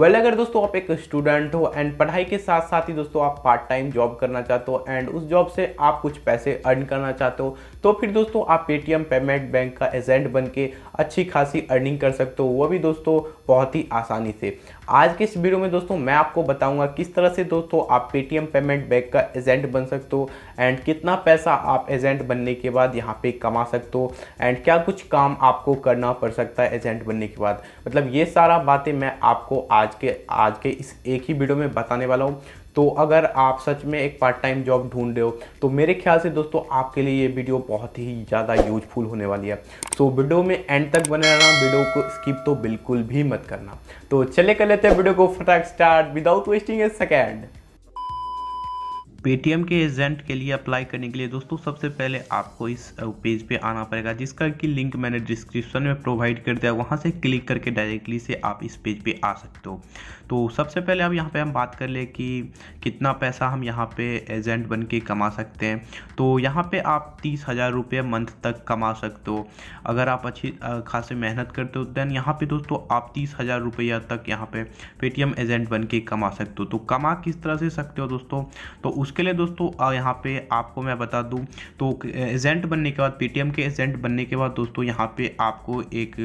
well well, अगर दोस्तों आप एक स्टूडेंट हो एंड पढ़ाई के साथ साथ ही दोस्तों आप पार्ट टाइम जॉब करना चाहते हो एंड उस जॉब से आप कुछ पैसे अर्न करना चाहते हो तो फिर दोस्तों आप पेटीएम पेमेंट बैंक का एजेंट बन के अच्छी खासी अर्निंग कर सकते हो वो भी दोस्तों बहुत ही आसानी से आज के इस वीडियो में दोस्तों मैं आपको बताऊंगा किस तरह से दोस्तों आप पेटीएम पेमेंट बैंक का एजेंट बन सकते हो एंड कितना पैसा आप एजेंट बनने के बाद यहाँ पे कमा सकते हो एंड क्या कुछ काम आपको करना पड़ सकता है एजेंट बनने के बाद मतलब ये सारा बातें मैं आपको आज आज के आज के इस एक ही वीडियो में बताने वाला हूँ तो अगर आप सच में एक पार्ट टाइम जॉब ढूंढ रहे हो तो मेरे ख्याल से दोस्तों आपके लिए ये वीडियो बहुत ही ज़्यादा यूजफुल होने वाली है सो तो वीडियो में एंड तक बने रहना वीडियो को स्किप तो बिल्कुल भी मत करना तो चले कर लेते हैं वीडियो को फटाक start without wasting a second Paytm के एजेंट के लिए अप्लाई करने के लिए दोस्तों सबसे पहले आपको इस पेज पे आना पड़ेगा जिसका कि लिंक मैंने डिस्क्रिप्शन में प्रोवाइड कर दिया वहाँ से क्लिक करके डायरेक्टली से आप इस पेज पे आ सकते हो तो सबसे पहले अब यहाँ पे हम बात कर ले कि कितना पैसा हम यहाँ पे एजेंट बन के कमा सकते हैं तो यहाँ पर आप तीस हज़ार रुपये मंथ तक कमा सकते हो अगर आप अच्छी खासी मेहनत करते हो दैन यहाँ पर दोस्तों आप तीस हज़ार रुपया तक यहाँ पर पेटीएम एजेंट बन के कमा सकते हो तो कमा किस तरह से सकते हो दोस्तों तो उस इसके लिए दोस्तों यहाँ पे आपको मैं बता दूँ तो एजेंट बनने के बाद पेटीएम के एजेंट बनने के बाद दोस्तों यहाँ पे आपको एक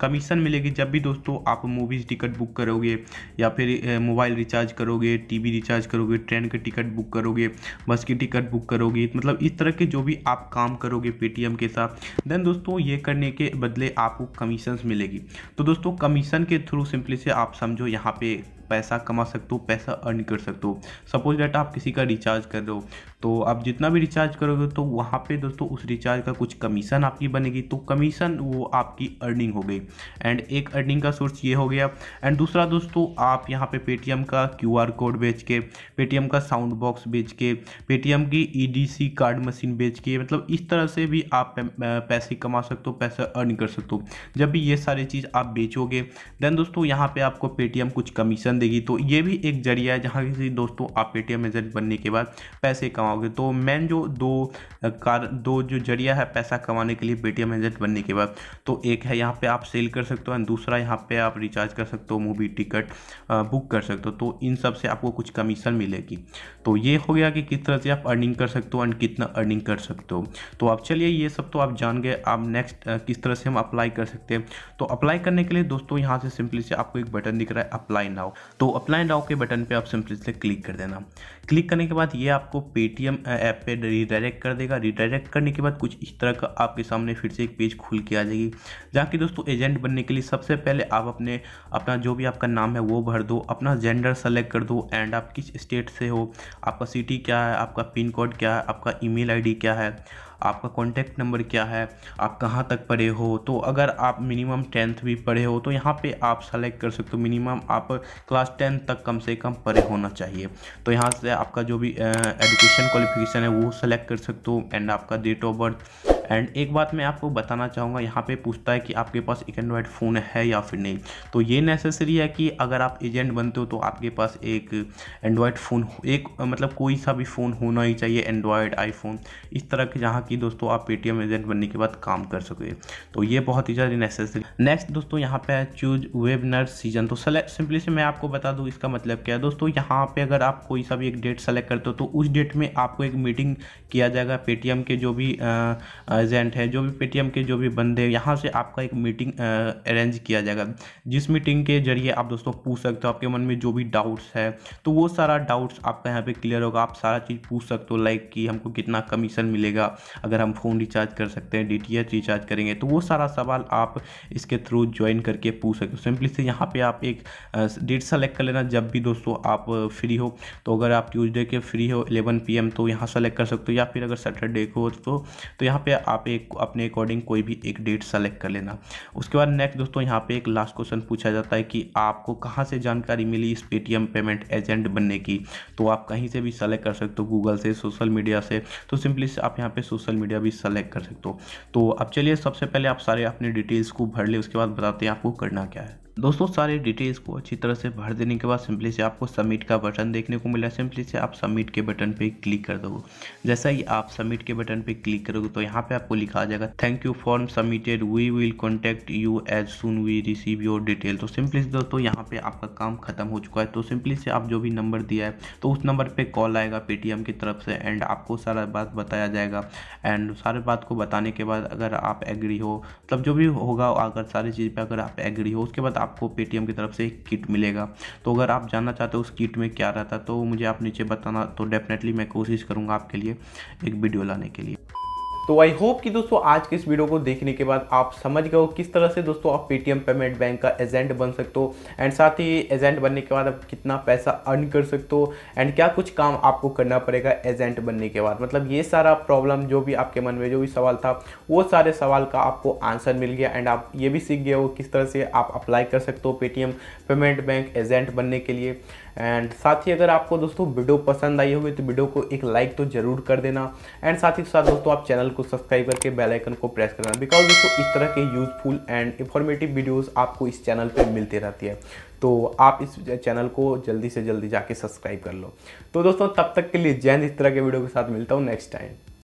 कमीशन मिलेगी जब भी दोस्तों आप मूवीज़ टिकट बुक करोगे या फिर मोबाइल रिचार्ज करोगे टी रिचार्ज करोगे ट्रेन के टिकट बुक करोगे बस की टिकट बुक करोगे मतलब इस तरह के जो भी आप काम करोगे पेटीएम के साथ देन दोस्तों ये करने के बदले आपको कमीशन मिलेगी तो दोस्तों कमीशन के थ्रू सिंपली से आप समझो यहाँ पे पैसा कमा सकते हो पैसा अर्न कर सकते हो सपोज डेट आप किसी का रिचार्ज कर रहे हो तो आप जितना भी रिचार्ज करोगे तो वहाँ पे दोस्तों उस रिचार्ज का कुछ कमीशन आपकी बनेगी तो कमीशन वो आपकी अर्निंग हो गई एंड एक अर्निंग का सोर्स ये हो गया एंड दूसरा दोस्तों आप यहाँ पे पेटीएम का क्यू कोड बेच के पेटीएम का साउंड बॉक्स बेच के पेटीएम की ई कार्ड मशीन बेच के मतलब इस तरह से भी आप पैसे कमा सकते हो पैसा अर्न कर सकते हो जब भी ये सारी चीज़ आप बेचोगे देन दोस्तों यहाँ पे आपको पेटीएम कुछ कमीशन देगी तो ये भी एक जरिया है जहाँ किसी दोस्तों आप पेटीएम एजेंट बनने के बाद पैसे कमाओगे तो मेन जो दो कार दो जो जरिया है पैसा कमाने के लिए पेटीएम एजेंट बनने के बाद तो एक है यहाँ पे आप सेल कर सकते हो एंड दूसरा यहाँ पे आप रिचार्ज कर सकते हो मूवी टिकट बुक कर सकते हो तो इन सब से आपको कुछ कमीशन मिलेगी तो ये हो गया कि किस तरह से आप अर्निंग कर सकते हो एंड कितना अर्निंग कर सकते हो तो आप चलिए ये सब तो आप जान गए आप नेक्स्ट किस तरह से हम अप्लाई कर सकते हैं तो अप्लाई करने के लिए दोस्तों यहाँ से सिंपली से आपको एक बटन दिख रहा है अप्लाई नाउ तो अप्लाई डाउ के बटन पे आप सिंपली से क्लिक कर देना क्लिक करने के बाद ये आपको पेटीएम ऐप पे रिडायरेक्ट कर देगा रिडायरेक्ट करने के बाद कुछ इस तरह का आपके सामने फिर से एक पेज खुल के आ जाएगी जहाँ की दोस्तों एजेंट बनने के लिए सबसे पहले आप अपने अपना जो भी आपका नाम है वो भर दो अपना जेंडर सेलेक्ट कर दो एंड आप किस स्टेट से हो आपका सिटी क्या है आपका पिन कोड क्या है आपका ईमेल आईडी क्या है आपका कॉन्टैक्ट नंबर क्या है आप कहाँ तक पढ़े हो तो अगर आप मिनिमम टेंथ भी पढ़े हो तो यहाँ पे आप सेलेक्ट कर सकते हो मिनिमम आप क्लास टेंथ तक कम से कम पढ़े होना चाहिए तो यहाँ से आपका जो भी एजुकेशन क्वालिफिकेशन है वो सेलेक्ट कर सकते हो एंड आपका डेट ऑफ बर्थ एंड एक बात मैं आपको बताना चाहूँगा यहाँ पे पूछता है कि आपके पास एक एंड्रॉयड फ़ोन है या फिर नहीं तो ये नेसेसरी है कि अगर आप एजेंट बनते हो तो आपके पास एक एंड्रॉयड फ़ोन एक मतलब कोई सा भी फ़ोन होना ही चाहिए एंड्रॉयड आईफोन इस तरह के जहाँ की दोस्तों आप पेटीएम एजेंट बनने के बाद काम कर सकोगे तो ये बहुत ही ज़्यादा नेसेसरी नेक्स्ट दोस्तों यहाँ पे है चूज वेबनर सीजन तो सिंपली से मैं आपको बता दूँ इसका मतलब क्या है दोस्तों यहाँ पर अगर आप कोई सा भी एक डेट सेलेक्ट करते हो तो उस डेट में आपको एक मीटिंग किया जाएगा पेटीएम के जो भी आ, आ, एजेंट है जो भी पेटीएम के जो भी बंदे यहाँ से आपका एक मीटिंग अरेंज किया जाएगा जिस मीटिंग के जरिए आप दोस्तों पूछ सकते हो आपके मन में जो भी डाउट्स है तो वो सारा डाउट्स आपका यहाँ पे क्लियर होगा आप सारा चीज़ पूछ सकते हो लाइक कि हमको कितना कमीशन मिलेगा अगर हम फ़ोन रिचार्ज कर सकते हैं डी रिचार्ज करेंगे तो वो सारा सवाल आप इसके थ्रू ज्वाइन करके पूछ सकते हो सिंपली से यहाँ पर आप एक डेट सेलेक्ट कर लेना जब भी दोस्तों आप फ्री हो तो अगर आप ट्यूजडे के फ्री हो 11 पीएम तो यहाँ सेलेक्ट कर सकते हो या फिर अगर सैटरडे को तो तो यहाँ पे आप एक अपने अकॉर्डिंग कोई भी एक डेट सेलेक्ट कर लेना उसके बाद नेक्स्ट दोस्तों यहाँ पे एक लास्ट क्वेश्चन पूछा जाता है कि आपको कहाँ से जानकारी मिली इस पेटीएम पेमेंट एजेंट बनने की तो आप कहीं से भी सेलेक्ट कर सकते हो गूगल से सोशल मीडिया से तो सिंपली आप यहाँ पर सोशल मीडिया भी सेलेक्ट कर सकते हो तो अब चलिए सबसे पहले आप सारे अपने डिटेल्स को भर ले उसके बाद बताते हैं आपको करना क्या है दोस्तों सारे डिटेल्स को अच्छी तरह से भर देने के बाद सिंपली से आपको सबमिट का बटन देखने को मिला सिंपली से आप सबमिट के बटन पे क्लिक कर दोगे जैसा ही आप सबमिट के बटन पे क्लिक करोगे तो यहाँ पे आपको लिखा आ जाएगा thank you form submitted we will contact you as soon we receive your detail तो सिंपली से दोस्तों यहाँ पे आपका काम खत्म हो चुका है तो सिंपली से आप जो भी नंबर दिया है तो उस नंबर पर कॉल आएगा पेटीएम की तरफ से एंड आपको सारा बात बताया जाएगा एंड सारे बात को बताने के बाद अगर आप एग्री हो मतलब जो भी होगा अगर सारी चीज़ पर अगर आप एग्री हो उसके बाद आपको पेटीएम की तरफ से एक किट मिलेगा तो अगर आप जानना चाहते हो उस किट में क्या रहता है तो मुझे आप नीचे बताना तो डेफिनेटली मैं कोशिश करूँगा आपके लिए एक वीडियो लाने के लिए तो आई होप कि दोस्तों आज के इस वीडियो को देखने के बाद आप समझ गए हो किस तरह से दोस्तों आप पेटीएम पेमेंट बैंक का एजेंट बन सकते हो एंड साथ ही एजेंट बनने के बाद आप कितना पैसा अर्न कर सकते हो एंड क्या कुछ काम आपको करना पड़ेगा एजेंट बनने के बाद मतलब ये सारा प्रॉब्लम जो भी आपके मन में जो भी सवाल था वो सारे सवाल का आपको आंसर मिल गया एंड आप ये भी सीख गए हो किस तरह से आप अप्लाई कर सकते हो पेटीएम पेमेंट बैंक एजेंट बनने के लिए एंड साथ ही अगर आपको दोस्तों वीडियो पसंद आई होगी तो वीडियो को एक लाइक तो जरूर कर देना एंड साथ ही साथ दोस्तों आप चैनल को सब्सक्राइब करके बेल आइकन को प्रेस करना बिकॉज दोस्तों इस तरह के यूजफुल एंड इन्फॉर्मेटिव वीडियोस आपको इस चैनल पर मिलती रहती है तो आप इस चैनल को जल्दी से जल्दी जाके सब्सक्राइब कर लो तो दोस्तों तब तक के लिए जैन इस तरह के वीडियो के साथ मिलता हूँ नेक्स्ट टाइम